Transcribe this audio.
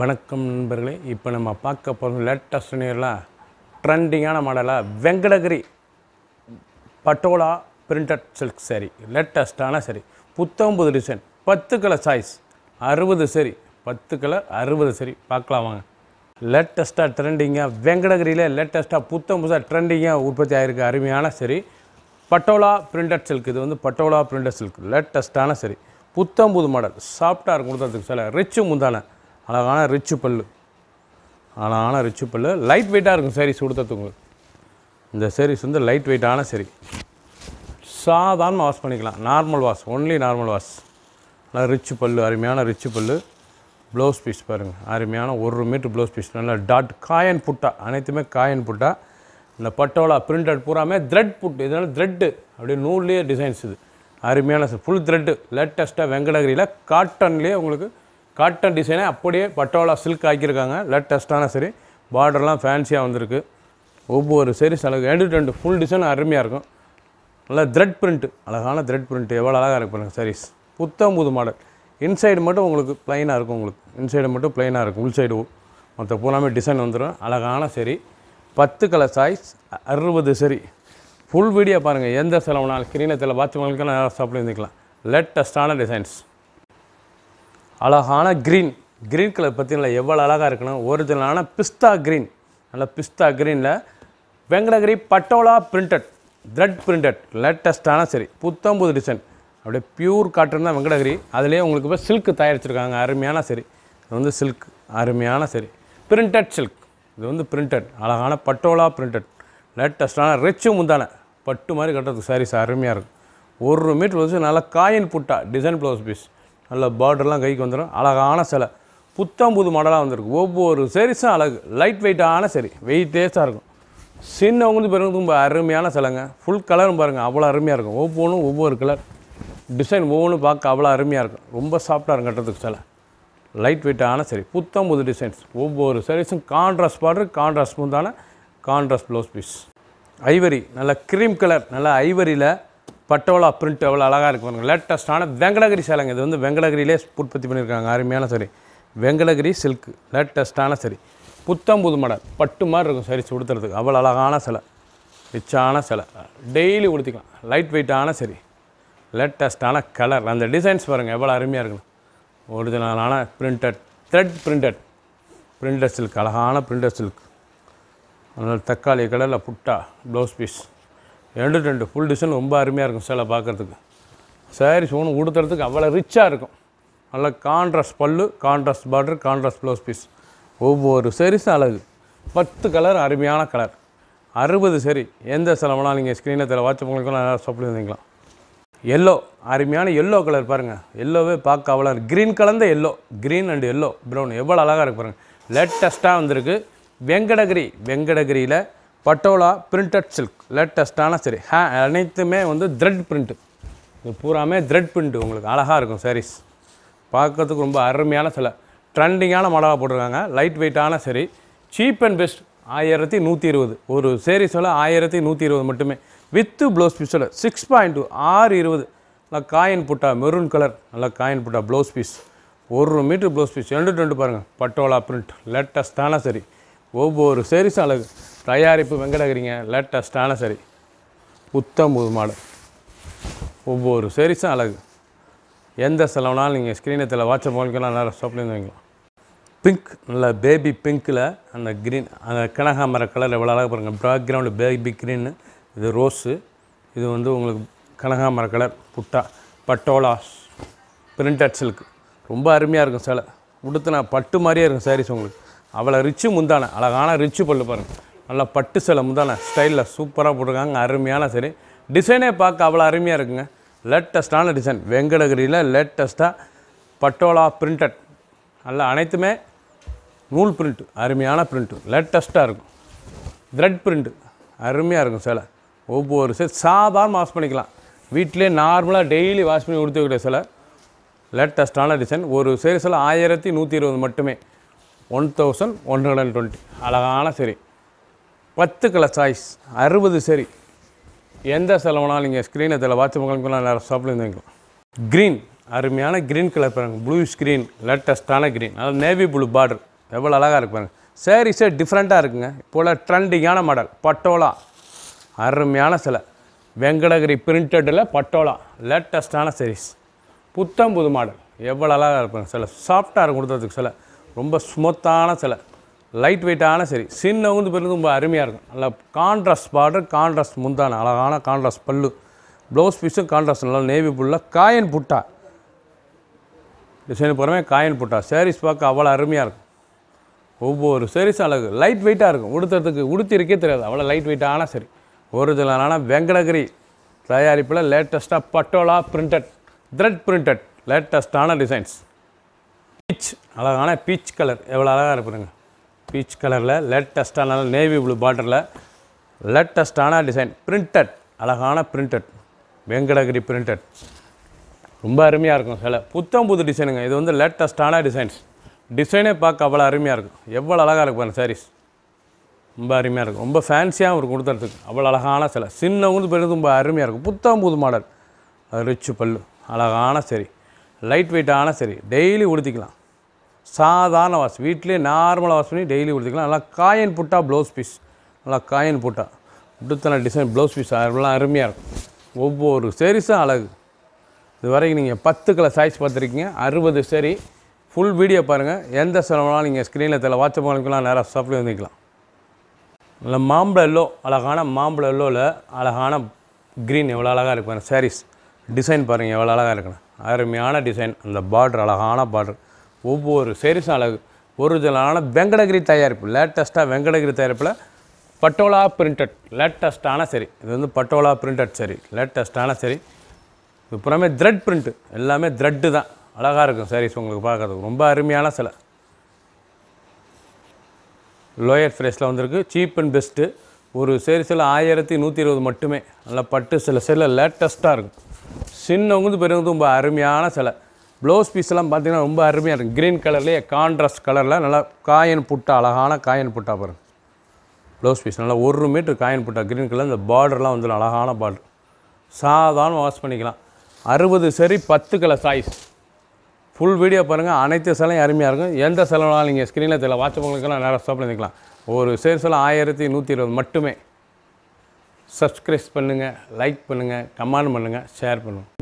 வணக்கம் நண்பர்களே இப்போ நம்ம பார்க்க போகிறோம் லேட்டஸ்ட் நேரில் ட்ரெண்டிங்கான மாடலாக வெங்கடகிரி பட்டோலா பிரிண்டட் சில்க் சரி லேட்டஸ்டான சரி புத்தொம்பது டிசைன் பத்து கலர் சாய்ஸ் அறுபது சரி பத்து கலர் அறுபது சரி பார்க்கலாம் வாங்க லேட்டஸ்ட்டாக ட்ரெண்டிங்காக வெங்கடகிரியில் லேட்டஸ்ட்டாக புத்தொம்பதாக ட்ரெண்டிங்காக உற்பத்தி ஆகிருக்கு அருமையான சரி பட்டோலா பிரிண்டட் சில்க் இது வந்து பட்டோலா பிரிண்டட் சில்க் லேட்டஸ்ட்டான சரி புத்தம்புது மாடல் சாஃப்டாக இருக்கும் கொடுத்ததுக்கு சில ரிச்சு முந்தான அழகான ரிச்சு பல்லு அழகான ரிச்சு பல்லு லைட் வெயிட்டாக இருக்கும் சரி சுடுத்தத்துக்கு இந்த சேரீஸ் வந்து லைட் வெயிட்டான சரி சாதாரணமாக வாஷ் பண்ணிக்கலாம் normal wash only normal wash நல்லா ரிச்சு பல்லு அருமையான ரிச்சு பல்லு ப்ளவுஸ் பீஸ் பாருங்கள் அருமையான ஒரு மீட்ரு ப்ளவுஸ் பீஸ் நல்லா டாட் காயன் புட்டா அனைத்துமே காயன் புட்டா இந்த பட்டோலா பிரிண்டட் பூராமே த்ரெட் புட்டு இதனால் த்ரெட்டு அப்படியே நூல்லையே டிசைன்ஸ் இது அருமையான ஃபுல் த்ரெட்டு லேட்டஸ்ட்டாக வெங்கடகிரியில் காட்டன்லேயே உங்களுக்கு காட்டன் டிசைனை அப்படியே பட்டோலா சில்க் ஆக்கியிருக்காங்க லேட்டஸ்ட்டான சரி பார்டர்லாம் ஃபேன்சியாக வந்திருக்கு ஒவ்வொரு சரி செலவு ரெண்டு ரெண்டு ஃபுல் டிசைன் அருமையாக இருக்கும் நல்லா த்ரெட் பிரிண்ட்டு அழகான த்ரெட் பிரிண்ட் எவ்வளோ அழகாக இருக்கு பாருங்கள் சரிஸ் புத்தம் புது மாடல் இன்சைடு மட்டும் உங்களுக்கு ப்ளைனாக இருக்கும் உங்களுக்கு இன்சைடு மட்டும் ப்ளைனாக இருக்கும் உள் சைடு மற்ற பூராமே டிசைன் வந்துடும் அழகான சரி பத்து கலர் சாய்ஸ் அறுபது சரி ஃபுல் வீடியோ பாருங்கள் எந்த செலவுனால் கிரீனத்தில் பார்த்து வாங்கிக்கலாம் நல்லா சாப்பிட்டு இருந்துக்கலாம் லேட்டஸ்டான டிசைன்ஸ் அழகான க்ரீன் க்ரீன் கலர் பார்த்திங்களா எவ்வளோ அழகாக இருக்கணும் ஒரிஜினலான பிஸ்தா க்ரீன் நல்ல பிஸ்தா க்ரீனில் Venkatagiri Patola printed thread printed லேட்டஸ்ட்டான சரி புத்தம்புது டிசைன் அப்படியே பியூர் காட்டன் தான் வெங்கடகிரி அதுலேயே உங்களுக்கு இப்போ சில்க் தயாரிச்சிருக்காங்க அருமையான சரி இது வந்து சில்க் அருமையான சரி பிரிண்டட் சில்க் இது வந்து பிரிண்டட் அழகான பட்டோலா பிரிண்டட் லேட்டஸ்ட்டான ரிச்சு முந்தான பட்டு மாதிரி கட்டுறதுக்கு சாரீஸ் அருமையாக இருக்கும் ஒரு மீட்ரு வச்சு நல்லா காயின் புட்டா டிசைன் ப்ளவுஸ் பீஸ் நல்ல பார்டர்லாம் கைக்கு வந்துடும் அழகான சிலை புத்தம் புது மாடலாக வந்திருக்கு ஒவ்வொரு சரிஸும் அழகு லைட் வெயிட்டான சரி வெயிட்டேஸாக இருக்கும் சின்னவங்களுக்கு பிறகு ரொம்ப அருமையான சிலைங்க ஃபுல் கலரும் பாருங்கள் அவ்வளோ அருமையாக இருக்கும் ஒவ்வொன்றும் ஒவ்வொரு கலர் டிசைன் ஒவ்வொன்றும் பார்க்க அவ்வளோ அருமையாக இருக்கும் ரொம்ப சாஃப்டாக இருக்கும் கட்டுறதுக்கு சிலை லைட் வெயிட்டான சரி புத்தம் புது டிசைன்ஸ் ஒவ்வொரு சரிஸும் கான்ட்ராஸ்ட் பார்டர் கான்ட்ராஸ்ட் முந்தான கான்ட்ராஸ்ட் ப்ளவுஸ் பீஸ் ஐவரி நல்ல க்ரீம் கலர் நல்லா ஐவரியில் பட்டோலா பிரிண்ட் எவ்வளோ அழகாக இருக்கும் பாருங்கள் லேட்டஸ்டான வெங்கடகிரி சேலைங்க இது வந்து வெங்கடகிரிலே உற்பத்தி பண்ணியிருக்காங்க அருமையான சரி வெங்கடகிரி சில்க் லேட்டஸ்டான சரி புத்தம் புது மடல் பட்டு மாதிரி இருக்கும் சரி உடுத்துறதுக்கு அவ்வளோ அழகான சிலை ரிச்சான சிலை டெய்லி உடுத்திக்கலாம் லைட் வெயிட்டான சரி லேட்டஸ்டான கலர் அந்த டிசைன்ஸ் பாருங்கள் எவ்வளோ அருமையாக இருக்கணும் ஒரிஜினலான printed thread printed printer silk அழகான பிரிண்டர் சில்க் அதனால் தக்காளி கலரில் புட்டா ப்ளவுஸ் பீஸ் ரெண்டு ரெண்டு ஃபுல் டிசைன் ரொம்ப அருமையாக இருக்கும் சேலை பார்க்குறதுக்கு சாரீஸ் ஒன்று உடுத்துறதுக்கு அவ்வளோ ரிச்சாக இருக்கும் நல்லா contrast pallu contrast border contrast blouse piece ஒவ்வொரு சேரீஸும் அழகு பத்து கலர் அருமையான கலர் அறுபது சரி எந்த செலவுனா நீங்கள் ஸ்க்ரீனில் தெரியல பண்ணிக்கலாம் நல்லா சப்ளை எல்லோ அருமையான எல்லோ கலர் பாருங்கள் எல்லோவே பார்க்க அவ்வளோ க்ரீன் கலந்த yellow green and yellow brown எவ்வளோ அழகாக இருக்கு பாருங்கள் லேட்டஸ்ட்டாக வந்திருக்கு வெங்கடகிரி வெங்கடகிரியில் பட்டோலா பிரிண்டட் சில்க் லேட்டஸ்டான சரி ஹே அனைத்துமே வந்து த்ரெட் பிரிண்ட்டு இது பூராமே த்ரெட் பிரிண்ட்டு உங்களுக்கு அழகாக இருக்கும் சாரீஸ் பார்க்கறதுக்கு ரொம்ப அருமையான சில ட்ரெண்டிங்கான மாடலாக போட்டிருக்காங்க லைட் வெயிட்டான சரி சீப் அண்ட் பெஸ்ட் ஆயிரத்தி நூற்றி இருபது ஒரு சேரீஸ் ஆயிரத்தி நூற்றி இருபது மட்டுமே வித்து ப்ளவுஸ் பீஸோட சிக்ஸ் பாயிண்ட் டூ ஆறு இருபது நல்லா காயின் புட்டா மெரூன் கலர் நல்லா காயின் புட்டா ப்ளவுஸ் பீஸ் ஒரு மீட்ரு ப்ளவுஸ் பீஸ் ரெண்டு ரெண்டு பாருங்கள் பட்டோலா பிரிண்ட் லேட்டஸ்டான சரி ஒவ்வொரு சேரீஸும் அழகு தயாரிப்பு வெங்கடகிரிங்க லேட்டஸ்டான சரி புத்தம் புது மாடல் ஒவ்வொரு சரிஸும் அழகு எந்த செலவுனாலும் நீங்கள் ஸ்க்ரீனத்தில் வாட்சப் போகலாம் நல்லா ஸ்டாப்லேருந்து வாங்கிக்கலாம் பிங்க் நல்ல பேபி பிங்க்கில் அந்த க்ரீன் அந்த கனகாமர கலர் எவ்வளோ அழகாக பாருங்கள் பேக்ரவுண்டு பேபி க்ரீனு இது ரோஸு இது வந்து உங்களுக்கு கனகாமர கலர் புட்டா பட்டோலாஸ் பிரிண்டட் சில்க் ரொம்ப அருமையாக இருக்கும் சில உடுத்துனா பட்டு மாதிரியே இருக்கும் சாரீஸ் உங்களுக்கு அவ்வளோ ரிச்சு முந்தான அழகான ரிச்சு பல்லு பாருங்கள் நல்லா பட்டு சேலை முதல்ல ஸ்டைலில் சூப்பராக போட்டிருக்காங்க அருமையான சரி டிசைனே பார்க்க அவ்வளோ அருமையாக இருக்குங்க லேட்டஸ்ட்டான டிசைன் வெங்கடகிரியில் லேட்டஸ்ட்டாக பட்டோலா பிரிண்டட் நல்லா அனைத்துமே நூல் பிரிண்ட்டு அருமையான பிரிண்ட்டு லேட்டஸ்ட்டாக இருக்கும் த்ரெட் பிரிண்ட்டு அருமையாக இருக்கும் சிலை ஒவ்வொரு சிலை சாதாரண வாஷ் பண்ணிக்கலாம் வீட்டிலே நார்மலாக டெய்லி வாஷ் பண்ணி கொடுத்துக்கிட்ட சிலை லேட்டஸ்ட்டான டிசைன் ஒரு சேரி சில ஆயிரத்தி நூற்றி இருபது மட்டுமே one thousand one hundred and twenty அழகான சரி பத்து கலர் சாய்ஸ் அறுபது சரி எந்த செலவுனாலும் நீங்கள் ஸ்க்ரீனை இதில் வாட்ச் மக்களுக்குலாம் நேரம் ஷாப்பில் இருந்துக்கலாம் க்ரீன் அருமையான க்ரீன் கலர் பாருங்கள் ப்ளூ ஸ்க்ரீன் லேட்டஸ்டான க்ரீன் அதாவது நேவி ப்ளூ பார்டர் எவ்வளோ அழகாக இருக்கு பாருங்கள் சேரீஸே டிஃப்ரெண்ட்டாக இருக்குங்க போல் ட்ரெண்டிங்கான மாடல் பட்டோலா அருமையான சிலை வெங்கடகிரி பிரிண்டடில் பட்டோலா லேட்டஸ்டான சீரீஸ் புத்தம் புது மாடல் எவ்வளோ அழகாக இருப்பாங்க சில சாஃப்டாக இருக்கும் கொடுத்ததுக்கு சில ரொம்ப ஸ்மூத்தான சிலை லைட் வெயிட்டான சரி சின்ன உகுந்து பெருந்து ரொம்ப அருமையாக இருக்கும் நல்லா கான்ட்ராஸ்ட் பார்டர் கான்ட்ராஸ்ட் முந்தான அழகான கான்ட்ராஸ்ட் பல்லு ப்ளவுஸ் பீஸும் கான்ட்ராஸ்ட் நல்லா நேவி புல்லாக காயன் புட்டா டிசைன் போகிறமே காயன் புட்டா சாரீஸ் பார்க்க அவ்வளோ அருமையாக இருக்கும் ஒவ்வொரு சாரீஸும் அழகு லைட் வெயிட்டாக இருக்கும் உடுத்துறதுக்கு உடுத்திருக்கே தெரியாது அவ்வளோ லைட் வெயிட்டான சரி ஒரு இதில் வெங்கடகிரி தயாரிப்பில் லேட்டஸ்ட்டாக பட்டோலா பிரிண்டட் த்ரெட் பிரிண்டட் லேட்டஸ்ட்டான டிசைன்ஸ் பீச் அழகான பீச் கலர் எவ்வளோ அழகாக இருப்பாருங்க பீச் கலரில் லேட்டஸ்ட்டான நேவி ப்ளூ பார்டரில் லேட்டஸ்ட்டான டிசைன் பிரிண்டட் அழகான பிரிண்டட் வெங்கடகிரி பிரிண்டட் ரொம்ப அருமையாக இருக்கும் சில புத்தம் புது டிசைனுங்க இது வந்து லேட்டஸ்ட்டான டிசைன்ஸ் டிசைனே பார்க்க அவ்வளோ அருமையாக இருக்கும் எவ்வளோ அழகாக இருக்கும் பாருங்கள் சாரீஸ் ரொம்ப அருமையாக இருக்கும் ரொம்ப ஃபேன்சியாக இருக்கும் கொடுத்துறதுக்கு அவ்வளோ அழகான சில சின்னவங்களுக்கு பெருது ரொம்ப அருமையாக இருக்கும் புத்தம் புது மாடல் ரிச்சு பல்லு அழகான சரி லைட் வெயிட்டான சரி டெய்லி உடுத்திக்கலாம் சாதாரண வாஷ் வீட்லேயே நார்மலாக வாஷ் பண்ணி டெய்லி கொடுத்துக்கலாம் நல்லா காயின் புட்டா ப்ளவுஸ் பீஸ் நல்லா காயின் புட்டா புட்டுத்தலை டிசைன் ப்ளவுஸ் பீஸ் அதெல்லாம் அருமையாக இருக்கும் ஒவ்வொரு சேரீஸும் அழகு இது வரைக்கும் நீங்கள் பத்து கலர் சைஸ் பார்த்துருக்கீங்க அறுபது சரி ஃபுல் வீடியோ பாருங்கள் எந்த செலவுனாலும் நீங்கள் ஸ்க்ரீனில் தெரியல வாட்ஸ்அப் மூலம்லாம் நேராக சப்ளை வந்துக்கலாம் நல்ல மாம்பழ எல்லோ அழகான மாம்பழ எல்லோவில் அழகான க்ரீன் எவ்வளோ அழகாக இருக்கும் சாரீஸ் டிசைன் பாருங்கள் எவ்வளோ அழகாக இருக்கணும் அருமையான டிசைன் அந்த பார்டர் அழகான பார்டர் ஒவ்வொரு சேரிசம் அழகு ஒரிஜினலான வெங்கடகிரி தயாரிப்பு லேட்டஸ்ட்டாக வெங்கடகிரி தயாரிப்பில் பட்டோலா பிரிண்டட் லேட்டஸ்ட்டான சரி இது வந்து பட்டோலா பிரிண்டட் சரி லேட்டஸ்ட்டான சரி இது புறமே த்ரெட் பிரிண்ட்டு எல்லாமே த்ரெட்டு தான் அழகாக இருக்கும் சாரீஸ் உங்களுக்கு பார்க்குறதுக்கு ரொம்ப அருமையான சிலை லோயர் ஃப்ரைஸில் வந்திருக்கு சீப் அண்ட் பெஸ்ட்டு ஒரு சரி சில ஆயிரத்தி நூற்றி இருபது மட்டுமே நல்லா பட்டு சில சில லேட்டஸ்ட்டாக இருக்கும் சின்னவங்க பெரியவங்க ரொம்ப அருமையான சிலை ப்ளவுஸ் பீஸ்லாம் பார்த்திங்கன்னா ரொம்ப அருமையாக இருக்கும் க்ரீன் கலர்லேயே கான்ட்ராஸ்ட் கலரில் நல்லா காயன் புட்டா அழகான காயன் புட்டா பாருங்கள் ப்ளவுஸ் பீஸ் நல்லா ஒரு metre coin butta green colour இந்த பார்டர்லாம் வந்து அழகான பார்டர் சாதாரண வாஷ் பண்ணிக்கலாம் அறுபது சரி பத்து கலர் சாய்ஸ் ஃபுல் வீடியோ பாருங்கள் அனைத்து சிலையும் அருமையாக இருக்கும் எந்த செலவுனாலும் நீங்கள் ஸ்க்ரீனில் தெரியல வாட்சப்பங்களுக்கெல்லாம் நேராக ஸ்டாப் பண்ணிக்கலாம் ஒரு சேர் செலவு ஆயிரத்தி நூற்றி இருபது மட்டுமே சப்ஸ்கிரைப் பண்ணுங்கள் லைக் பண்ணுங்கள் கமெண்ட் பண்ணுங்கள் ஷேர் பண்ணுங்கள்